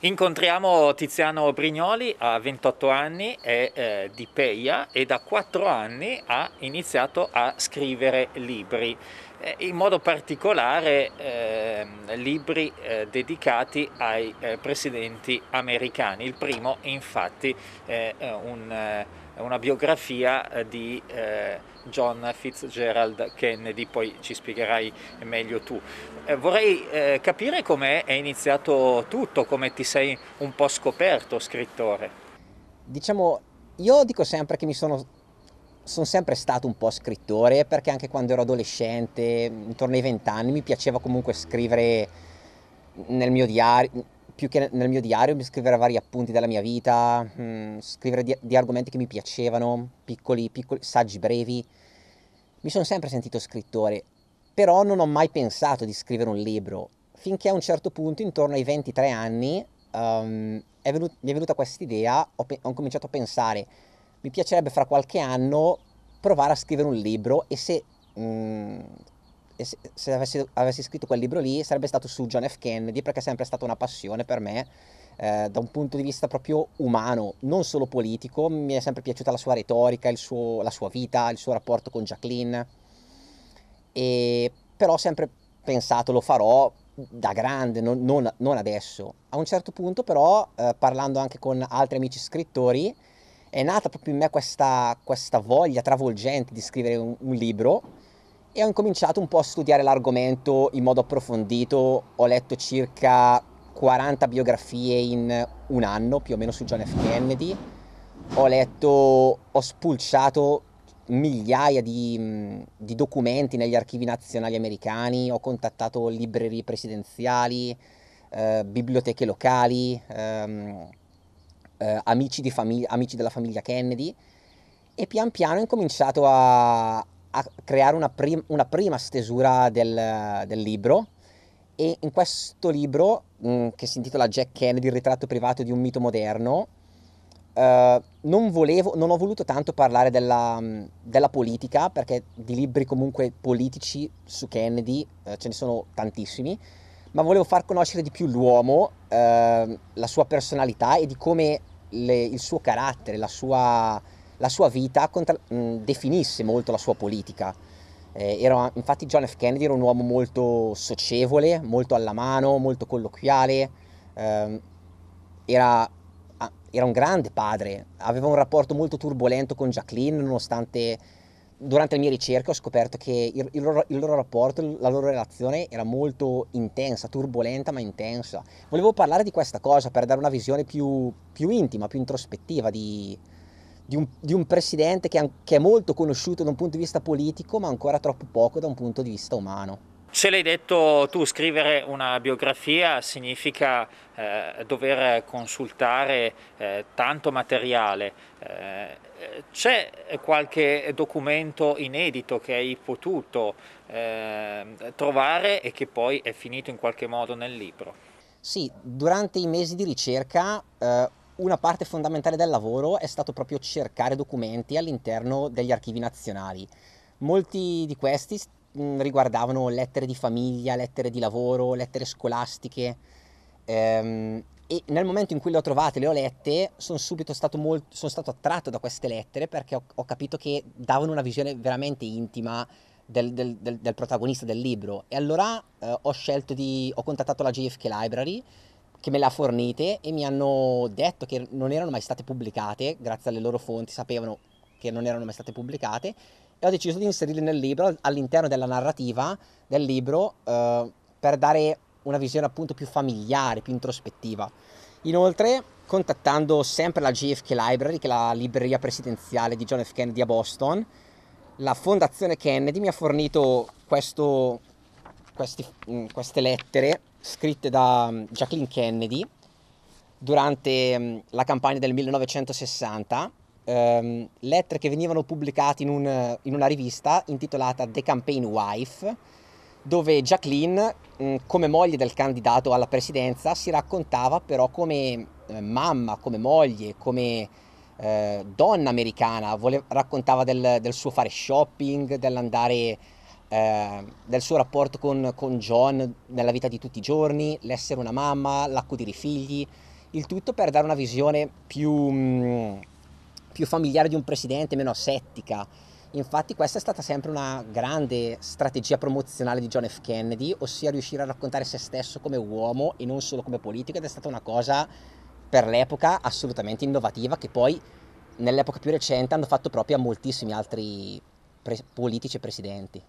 Incontriamo Tiziano Brignoli, ha 28 anni, è eh, di Peia e da 4 anni ha iniziato a scrivere libri, eh, in modo particolare ehm, eh, libri dedicati ai eh, presidenti americani. Il primo infatti è eh, un, eh, una biografia di John Fitzgerald Kennedy, poi ci spiegherai meglio tu. Eh, vorrei eh, capire come è iniziato tutto, come ti sei un po' scoperto scrittore. Diciamo, io dico sempre che mi sono sono sempre stato un po' scrittore perché anche quando ero adolescente, intorno ai vent'anni, mi piaceva comunque scrivere nel mio diario, più che nel mio diario scrivere vari appunti della mia vita, mh, mm, scrivere di, di, argomenti che mi piacevano, piccoli, piccoli saggi brevi. Mi sono sempre sentito scrittore, però non ho mai pensato di scrivere un libro, finché a un certo punto, intorno ai 23 anni, um, è venuto, mi è venuta questa idea, ho, pe- ho cominciato a pensare, mi piacerebbe fra qualche anno provare a scrivere un libro e se mh, mm, se, avessi, avessi, scritto quel libro lì sarebbe stato su John F. Kennedy perché è sempre stata una passione per me eh, da un punto di vista proprio umano, non solo politico, mi è sempre piaciuta la sua retorica, suo, la sua vita, il suo rapporto con Jacqueline, e, però ho sempre pensato lo farò da grande, non, non, non adesso. A un certo punto però, eh, parlando anche con altri amici scrittori, è nata proprio in me questa, questa voglia travolgente di scrivere un, un libro e ho incominciato un po' a studiare l'argomento in modo approfondito, ho letto circa 40 biografie in un anno più o meno su John F. Kennedy, ho letto, ho spulciato migliaia di, mm, di documenti negli archivi nazionali americani, ho contattato librerie presidenziali, eh, biblioteche locali, ehm, eh, amici, famig- amici della famiglia Kennedy e pian piano ho incominciato a, a creare una, prim- una prima stesura del, del, libro e in questo libro, mh, mm, che si intitola Jack Kennedy, il ritratto privato di un mito moderno, Uh, non, volevo, non ho voluto tanto parlare della, mm, della, politica, perché di libri comunque politici su Kennedy uh, ce ne sono tantissimi, ma volevo far conoscere di più l'uomo, uh, la sua personalità e di come le, il suo carattere, la sua la sua vita contra- mh, definisse molto la sua politica. Eh, era, infatti John F. Kennedy era un uomo molto socievole, molto alla mano, molto colloquiale, eh, era, era, un grande padre, aveva un rapporto molto turbolento con Jacqueline nonostante durante le mie ricerche ho scoperto che il, il, loro, il, loro, rapporto, la loro relazione era molto intensa, turbolenta ma intensa. Volevo parlare di questa cosa per dare una visione più, più intima, più introspettiva di, di un, di un presidente che, che è molto conosciuto da un punto di vista politico ma ancora troppo poco da un punto di vista umano. Ce l'hai detto tu, scrivere una biografia significa eh, dover consultare eh, tanto materiale. Eh, c'è qualche documento inedito che hai potuto eh, trovare e che poi è finito in qualche modo nel libro? Sì, durante i mesi di ricerca eh, una parte fondamentale del lavoro è stato proprio cercare documenti all'interno degli archivi nazionali. Molti di questi mm, riguardavano lettere di famiglia, lettere di lavoro, lettere scolastiche ehm, e nel momento in cui le ho trovate, le ho lette, sono subito stato, molto, sono stato attratto da queste lettere perché ho, ho, capito che davano una visione veramente intima del, del, del, del protagonista del libro e allora eh, ho scelto di, ho contattato la JFK Library che me le ha fornite e mi hanno detto che non erano mai state pubblicate, grazie alle loro fonti sapevano che non erano mai state pubblicate e ho deciso di inserirle nel libro, all'interno della narrativa del libro, eh, per dare una visione appunto più familiare, più introspettiva. Inoltre, contattando sempre la JFK Library, che è la libreria presidenziale di John F. Kennedy a Boston, la fondazione Kennedy mi ha fornito questo, questi, mm, queste lettere scritte da mm, Jacqueline Kennedy durante mm, la campagna del 1960, ehm, lettere che venivano pubblicate in, un, in, una rivista intitolata The Campaign Wife, dove Jacqueline, mm, come moglie del candidato alla presidenza, si raccontava però come eh, mamma, come moglie, come eh, donna americana, vole- raccontava del, del, suo fare shopping, dell'andare Ehm, del suo rapporto con, con, John nella vita di tutti i giorni, l'essere una mamma, l'accudire i figli, il tutto per dare una visione più, mm, più familiare di un presidente, meno asettica. Infatti questa è stata sempre una grande strategia promozionale di John F. Kennedy, ossia riuscire a raccontare se stesso come uomo e non solo come politico ed è stata una cosa per l'epoca assolutamente innovativa che poi nell'epoca più recente hanno fatto proprio a moltissimi altri pre- politici e presidenti.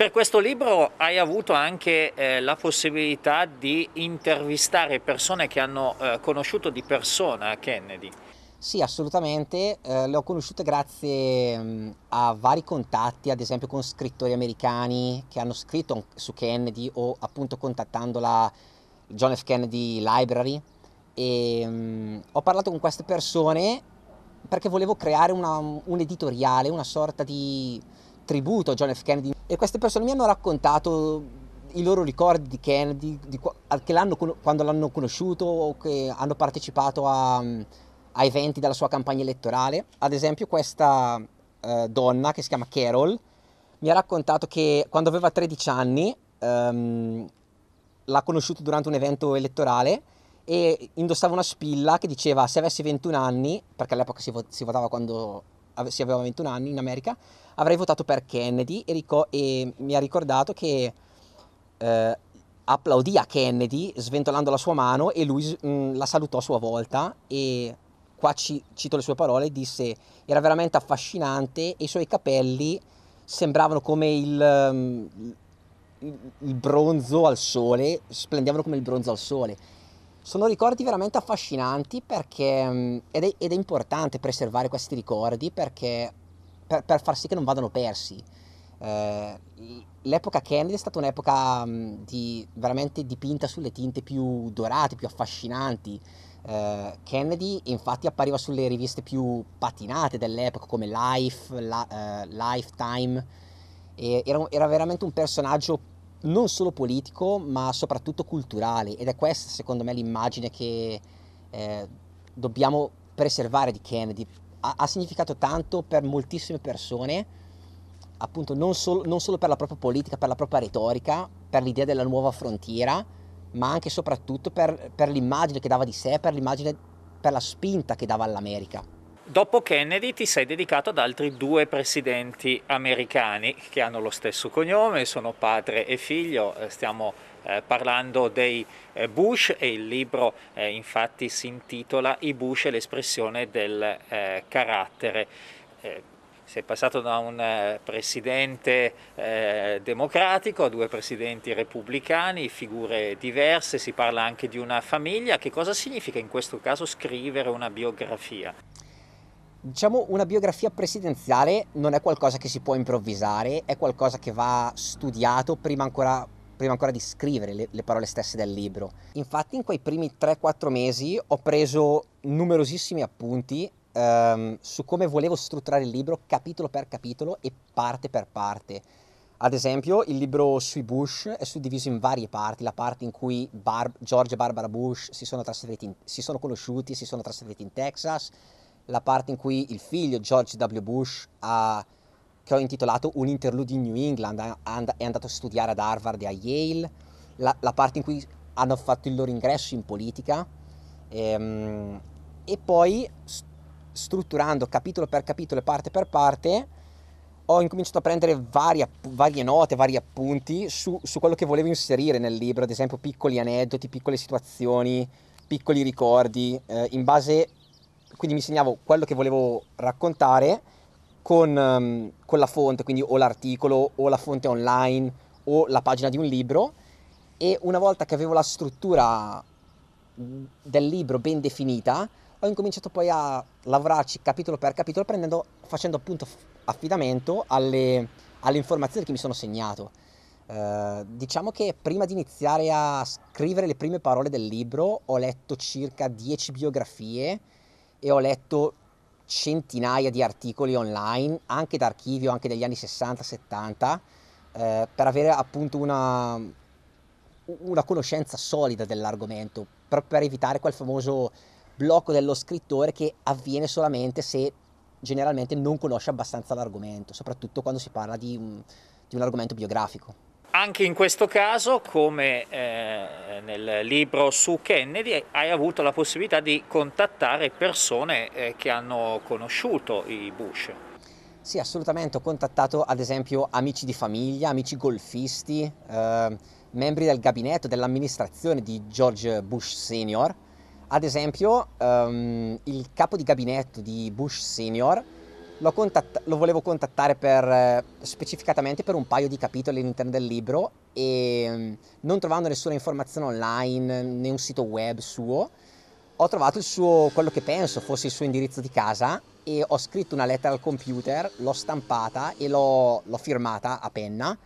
Per questo libro hai avuto anche eh, la possibilità di intervistare persone che hanno eh, conosciuto di persona Kennedy. Sì, assolutamente, eh, le ho conosciute grazie mh, mm, a vari contatti, ad esempio con scrittori americani che hanno scritto su Kennedy o appunto contattando la John F. Kennedy Library. E, mh, mm, ho parlato con queste persone perché volevo creare una, un editoriale, una sorta di tributo a John F. Kennedy e queste persone mi hanno raccontato i loro ricordi di Kennedy, di, che l'hanno, quando l'hanno conosciuto o che hanno partecipato a, a eventi della sua campagna elettorale. Ad esempio questa eh, donna che si chiama Carol mi ha raccontato che quando aveva 13 anni ehm, l'ha conosciuto durante un evento elettorale e indossava una spilla che diceva se avessi 21 anni, perché all'epoca si, vo- si votava quando se avevo 21 anni in America, avrei votato per Kennedy e, rico- e mi ha ricordato che eh, applaudì a Kennedy sventolando la sua mano e lui mh, mm, la salutò a sua volta e qua ci, cito le sue parole, disse era veramente affascinante e i suoi capelli sembravano come il... Um, il bronzo al sole, splendevano come il bronzo al sole. Sono ricordi veramente affascinanti perché, mm, ed, è, ed è importante preservare questi ricordi perché, per, per, far sì che non vadano persi. Eh, l'epoca Kennedy è stata un'epoca mm, di, veramente dipinta sulle tinte più dorate, più affascinanti. Eh, Kennedy infatti appariva sulle riviste più patinate dell'epoca come Life, la, eh, Lifetime. Era, era veramente un personaggio non solo politico ma soprattutto culturale ed è questa secondo me l'immagine che eh, dobbiamo preservare di Kennedy. Ha, ha, significato tanto per moltissime persone, appunto non, sol- non solo per la propria politica, per la propria retorica, per l'idea della nuova frontiera, ma anche e soprattutto per, per l'immagine che dava di sé, per l'immagine, per la spinta che dava all'America. Dopo Kennedy ti sei dedicato ad altri due presidenti americani che hanno lo stesso cognome, sono padre e figlio, eh, stiamo eh, parlando dei eh, Bush e il libro eh, infatti si intitola I Bush e l'espressione del eh, carattere. Eh, sei passato da un presidente democratico a due presidenti repubblicani, figure diverse, si parla anche di una famiglia. Che cosa significa in questo caso scrivere una biografia? Diciamo una biografia presidenziale non è qualcosa che si può improvvisare, è qualcosa che va studiato prima ancora, prima ancora di scrivere le, le, parole stesse del libro. Infatti in quei primi 3-4 mesi ho preso numerosissimi appunti ehm, su come volevo strutturare il libro capitolo per capitolo e parte per parte. Ad esempio, il libro sui Bush è suddiviso in varie parti, la parte in cui Bar- George e Barbara Bush si sono, si sono conosciuti, si sono trasferiti in Texas, la parte in cui il figlio George W. Bush ha, che ho intitolato Un interlude in New England, è andato a studiare ad Harvard e a Yale, la, la parte in cui hanno fatto il loro ingresso in politica ehm, e poi strutturando capitolo per capitolo e parte per parte ho incominciato a prendere varie, varie note, vari appunti su, su quello che volevo inserire nel libro, ad esempio piccoli aneddoti, piccole situazioni, piccoli ricordi, eh, in base quindi mi segnavo quello che volevo raccontare con, um, con la fonte, quindi o l'articolo o la fonte online o la pagina di un libro e una volta che avevo la struttura del libro ben definita, ho incominciato poi a lavorarci capitolo per capitolo prendendo, facendo appunto affidamento alle, alle informazioni che mi sono segnato. Eh, diciamo che prima di iniziare a scrivere le prime parole del libro ho letto circa 10 biografie e ho letto centinaia di articoli online, anche d'archivio, anche degli anni 60-70, eh, per avere appunto una, una conoscenza solida dell'argomento, proprio per evitare quel famoso blocco dello scrittore che avviene solamente se generalmente non conosce abbastanza l'argomento, soprattutto quando si parla di un, di un argomento biografico. Anche in questo caso, come eh, nel libro su Kennedy, hai avuto la possibilità di contattare persone eh, che hanno conosciuto i Bush. Sì, assolutamente. Ho contattato ad esempio amici di famiglia, amici golfisti, eh, membri del gabinetto dell'amministrazione di George Bush Senior. Ad esempio, ehm, il capo di gabinetto di Bush Senior lo, contatt- lo, volevo contattare per, eh, specificatamente per un paio di capitoli all'interno del libro e mm, non trovando nessuna informazione online né un sito web suo, ho trovato il suo, quello che penso fosse il suo indirizzo di casa e ho scritto una lettera al computer, l'ho stampata e l'ho, l'ho firmata a penna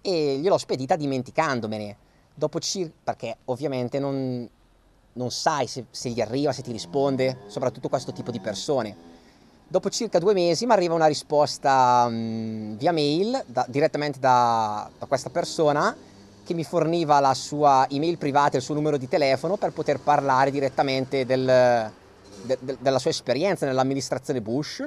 e gliel'ho spedita dimenticandomene. Dopo cir- perché ovviamente non, non sai se, se gli arriva, se ti risponde, soprattutto questo tipo di persone. Dopo circa due mesi mi arriva una risposta um, via mail da, direttamente da, da questa persona che mi forniva la sua email privata e il suo numero di telefono per poter parlare direttamente del, de, de, della sua esperienza nell'amministrazione Bush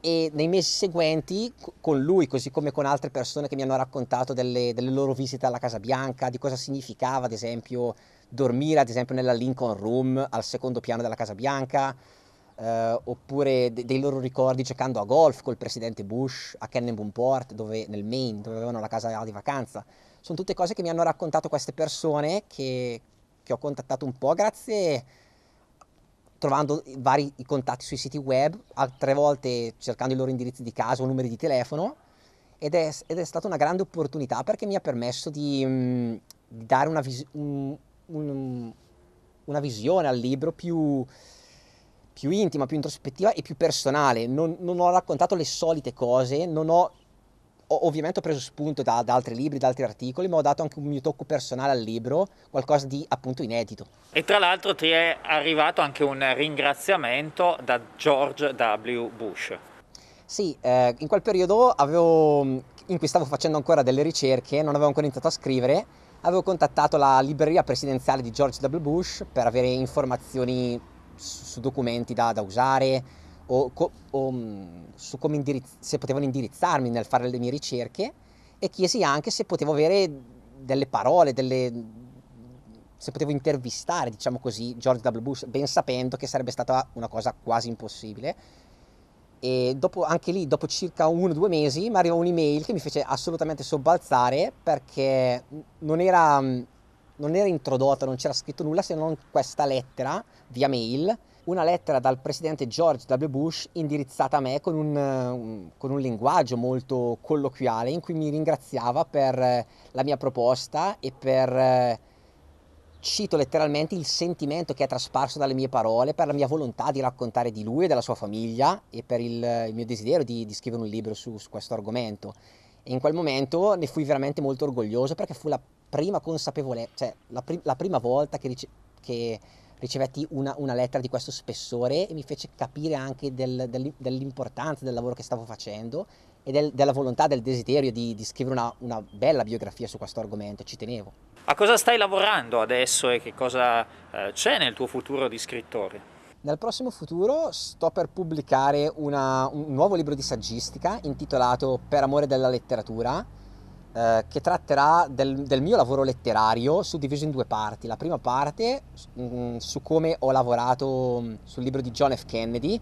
e nei mesi seguenti con lui, così come con altre persone che mi hanno raccontato delle, delle, loro visite alla Casa Bianca, di cosa significava ad esempio dormire ad esempio nella Lincoln Room al secondo piano della Casa Bianca, eh, oppure de- dei loro ricordi giocando a golf col presidente Bush a Kennebunport, dove, nel Maine, dove avevano la casa di vacanza. Sono tutte cose che mi hanno raccontato queste persone che, che ho contattato un po' grazie trovando vari contatti sui siti web, altre volte cercando i loro indirizzi di casa o numeri di telefono ed è, ed è stata una grande opportunità perché mi ha permesso di, mm, di dare una, vis- un, un, una visione al libro più, più intima, più introspettiva e più personale. Non, non ho raccontato le solite cose, non ho, ho ovviamente ho preso spunto da, da, altri libri, da altri articoli, ma ho dato anche un mio tocco personale al libro, qualcosa di appunto inedito. E tra l'altro ti è arrivato anche un ringraziamento da George W. Bush. Sì, eh, in quel periodo avevo, in cui stavo facendo ancora delle ricerche, non avevo ancora iniziato a scrivere, avevo contattato la libreria presidenziale di George W. Bush per avere informazioni su, documenti da, da usare o, co, o mm, su come indirizz- se potevano indirizzarmi nel fare le mie ricerche e chiesi anche se potevo avere delle parole, delle, se potevo intervistare, diciamo così, George W. Bush, ben sapendo che sarebbe stata una cosa quasi impossibile. E dopo, anche lì, dopo circa uno o due mesi, mi arrivò un'email che mi fece assolutamente sobbalzare perché non era mm, non era introdotta, non c'era scritto nulla se non questa lettera via mail, una lettera dal presidente George W. Bush indirizzata a me con un, con un linguaggio molto colloquiale in cui mi ringraziava per eh, la mia proposta e per, eh, cito letteralmente, il sentimento che è trasparso dalle mie parole per la mia volontà di raccontare di lui e della sua famiglia e per il, il mio desiderio di, di, scrivere un libro su, su questo argomento. E in quel momento ne fui veramente molto orgoglioso perché fu la prima consapevolezza, cioè la, pri- la, prima volta che, rice- che ricevetti una, una, lettera di questo spessore e mi fece capire anche del, del, dell'importanza del lavoro che stavo facendo e del, della volontà, del desiderio di, di scrivere una, una, bella biografia su questo argomento, ci tenevo. A cosa stai lavorando adesso e che cosa eh, c'è nel tuo futuro di scrittore? Nel prossimo futuro sto per pubblicare una, un nuovo libro di saggistica intitolato Per amore della letteratura, eh, che tratterà del, del, mio lavoro letterario suddiviso in due parti. La prima parte mh, mm, su come ho lavorato mm, sul libro di John F. Kennedy,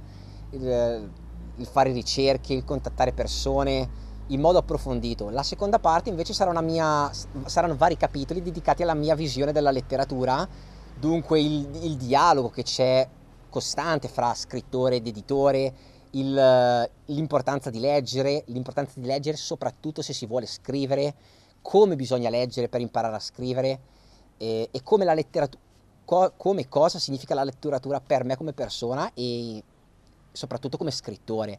il, eh, il fare ricerche, il contattare persone in modo approfondito. La seconda parte invece sarà mia, saranno vari capitoli dedicati alla mia visione della letteratura, dunque il, il dialogo che c'è costante fra scrittore ed editore, il, l'importanza di leggere, l'importanza di leggere soprattutto se si vuole scrivere, come bisogna leggere per imparare a scrivere eh, e come la letteratura co- come cosa significa la letteratura per me come persona e soprattutto come scrittore.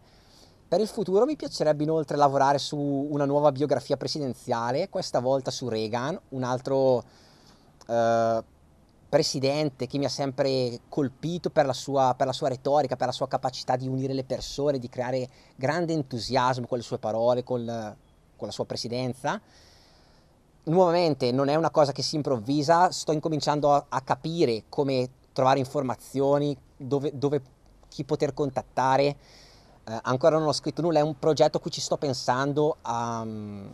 Per il futuro mi piacerebbe inoltre lavorare su una nuova biografia presidenziale, questa volta su Reagan, un altro eh, presidente che mi ha sempre colpito per la, sua, per la, sua, retorica, per la sua capacità di unire le persone, di creare grande entusiasmo con le sue parole, col, con la sua presidenza. Nuovamente non è una cosa che si improvvisa, sto incominciando a, a capire come trovare informazioni, dove, dove chi poter contattare. Eh, ancora non ho scritto nulla, è un progetto a cui ci sto pensando a, ehm,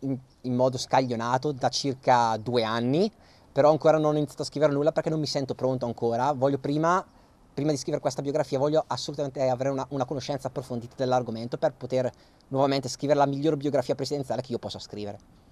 in, in modo scaglionato da circa due anni però ancora non ho iniziato a scrivere nulla perché non mi sento pronto ancora, voglio prima, prima di scrivere questa biografia, voglio assolutamente avere una, una conoscenza approfondita dell'argomento per poter nuovamente scrivere la miglior biografia presidenziale che io possa scrivere.